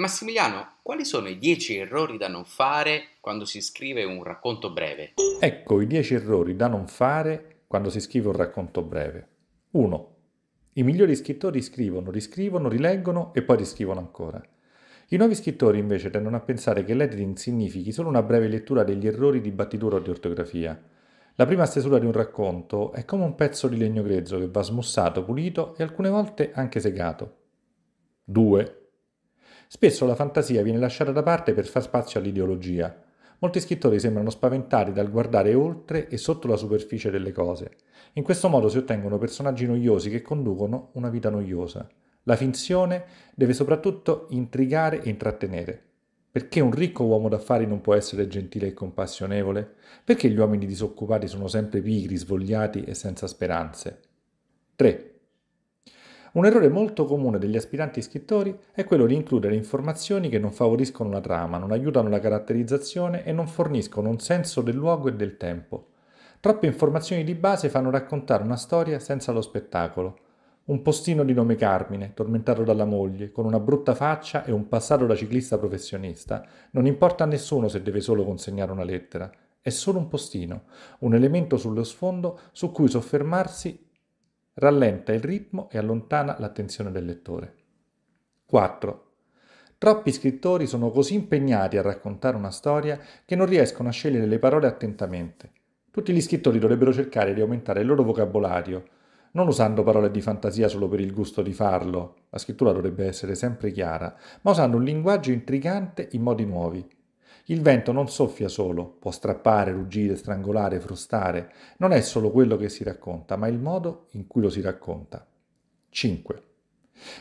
Massimiliano, quali sono i 10 errori da non fare quando si scrive un racconto breve? Ecco i 10 errori da non fare quando si scrive un racconto breve. 1. I migliori scrittori scrivono, riscrivono, rileggono e poi riscrivono ancora. I nuovi scrittori invece tendono a pensare che l'editing significhi solo una breve lettura degli errori di battitura o di ortografia. La prima stesura di un racconto è come un pezzo di legno grezzo che va smussato, pulito e alcune volte anche segato. 2. Spesso la fantasia viene lasciata da parte per far spazio all'ideologia. Molti scrittori sembrano spaventati dal guardare oltre e sotto la superficie delle cose. In questo modo si ottengono personaggi noiosi che conducono una vita noiosa. La finzione deve soprattutto intrigare e intrattenere. Perché un ricco uomo d'affari non può essere gentile e compassionevole? Perché gli uomini disoccupati sono sempre pigri, svogliati e senza speranze? 3. Un errore molto comune degli aspiranti scrittori è quello di includere informazioni che non favoriscono la trama, non aiutano la caratterizzazione e non forniscono un senso del luogo e del tempo. Troppe informazioni di base fanno raccontare una storia senza lo spettacolo. Un postino di nome Carmine, tormentato dalla moglie, con una brutta faccia e un passato da ciclista professionista, non importa a nessuno se deve solo consegnare una lettera. È solo un postino, un elemento sullo sfondo su cui soffermarsi rallenta il ritmo e allontana l'attenzione del lettore. 4. Troppi scrittori sono così impegnati a raccontare una storia che non riescono a scegliere le parole attentamente. Tutti gli scrittori dovrebbero cercare di aumentare il loro vocabolario, non usando parole di fantasia solo per il gusto di farlo, la scrittura dovrebbe essere sempre chiara, ma usando un linguaggio intrigante in modi nuovi. Il vento non soffia solo, può strappare, ruggire, strangolare, frustare. Non è solo quello che si racconta, ma il modo in cui lo si racconta. 5.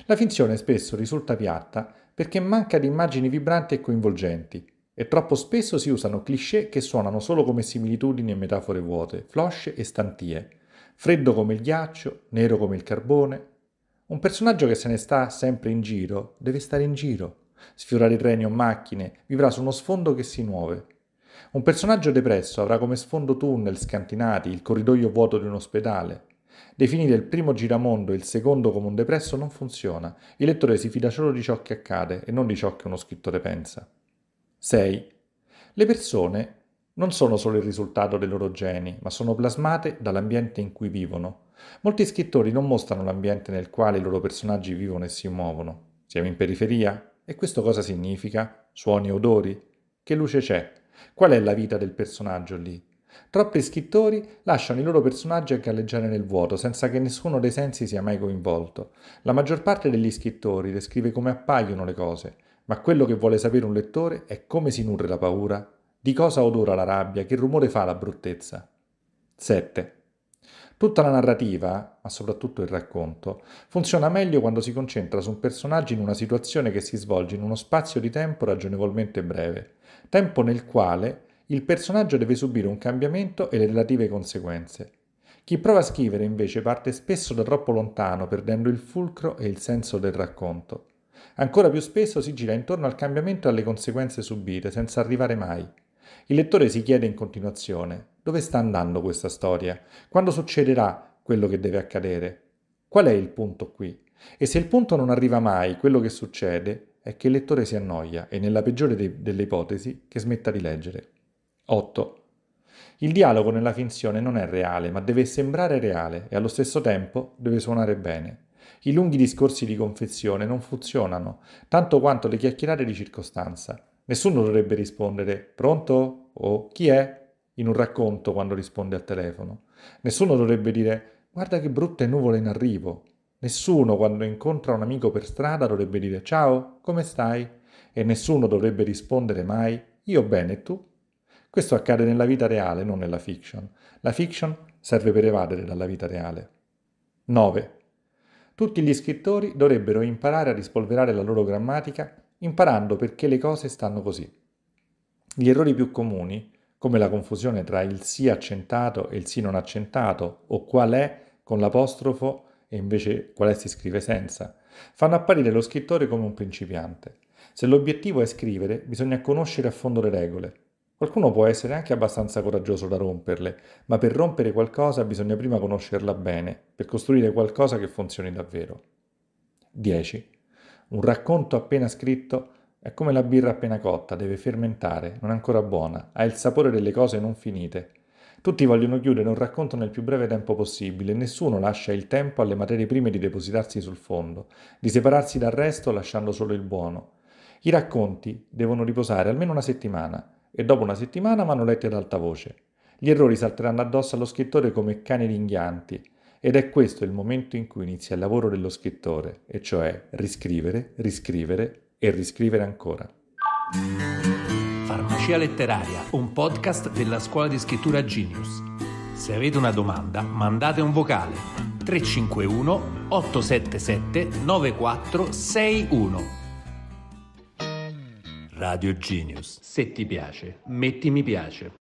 La finzione spesso risulta piatta perché manca di immagini vibranti e coinvolgenti e troppo spesso si usano cliché che suonano solo come similitudini e metafore vuote, flosce e stantie. Freddo come il ghiaccio, nero come il carbone. Un personaggio che se ne sta sempre in giro deve stare in giro sfiorare treni o macchine, vivrà su uno sfondo che si muove. Un personaggio depresso avrà come sfondo tunnel scantinati, il corridoio vuoto di un ospedale. Definire il primo giramondo e il secondo come un depresso non funziona. Il lettore si fida solo di ciò che accade e non di ciò che uno scrittore pensa. 6. Le persone non sono solo il risultato dei loro geni, ma sono plasmate dall'ambiente in cui vivono. Molti scrittori non mostrano l'ambiente nel quale i loro personaggi vivono e si muovono. Siamo in periferia? E questo cosa significa? Suoni e odori? Che luce c'è? Qual è la vita del personaggio lì? Troppi scrittori lasciano i loro personaggi a galleggiare nel vuoto senza che nessuno dei sensi sia mai coinvolto. La maggior parte degli scrittori descrive come appaiono le cose, ma quello che vuole sapere un lettore è come si nutre la paura, di cosa odora la rabbia, che rumore fa la bruttezza. 7. Tutta la narrativa, ma soprattutto il racconto, funziona meglio quando si concentra su un personaggio in una situazione che si svolge in uno spazio di tempo ragionevolmente breve, tempo nel quale il personaggio deve subire un cambiamento e le relative conseguenze. Chi prova a scrivere invece parte spesso da troppo lontano, perdendo il fulcro e il senso del racconto. Ancora più spesso si gira intorno al cambiamento e alle conseguenze subite, senza arrivare mai. Il lettore si chiede in continuazione dove sta andando questa storia, quando succederà quello che deve accadere, qual è il punto qui. E se il punto non arriva mai, quello che succede è che il lettore si annoia e nella peggiore de- delle ipotesi che smetta di leggere. 8. Il dialogo nella finzione non è reale, ma deve sembrare reale e allo stesso tempo deve suonare bene. I lunghi discorsi di confezione non funzionano, tanto quanto le chiacchierate di circostanza. Nessuno dovrebbe rispondere pronto o chi è in un racconto quando risponde al telefono. Nessuno dovrebbe dire guarda che brutte nuvole in arrivo. Nessuno quando incontra un amico per strada dovrebbe dire ciao, come stai? E nessuno dovrebbe rispondere mai io bene e tu? Questo accade nella vita reale, non nella fiction. La fiction serve per evadere dalla vita reale. 9. Tutti gli scrittori dovrebbero imparare a rispolverare la loro grammatica imparando perché le cose stanno così. Gli errori più comuni, come la confusione tra il sì accentato e il sì non accentato, o qual è con l'apostrofo e invece qual è si scrive senza, fanno apparire lo scrittore come un principiante. Se l'obiettivo è scrivere, bisogna conoscere a fondo le regole. Qualcuno può essere anche abbastanza coraggioso da romperle, ma per rompere qualcosa bisogna prima conoscerla bene, per costruire qualcosa che funzioni davvero. 10. Un racconto appena scritto è come la birra appena cotta, deve fermentare, non è ancora buona, ha il sapore delle cose non finite. Tutti vogliono chiudere un racconto nel più breve tempo possibile e nessuno lascia il tempo alle materie prime di depositarsi sul fondo, di separarsi dal resto lasciando solo il buono. I racconti devono riposare almeno una settimana e dopo una settimana vanno letti ad alta voce. Gli errori salteranno addosso allo scrittore come cani ringhianti. Ed è questo il momento in cui inizia il lavoro dello scrittore, e cioè riscrivere, riscrivere e riscrivere ancora. Farmacia letteraria, un podcast della scuola di scrittura Genius. Se avete una domanda, mandate un vocale 351 877 9461. Radio Genius. Se ti piace, metti mi piace.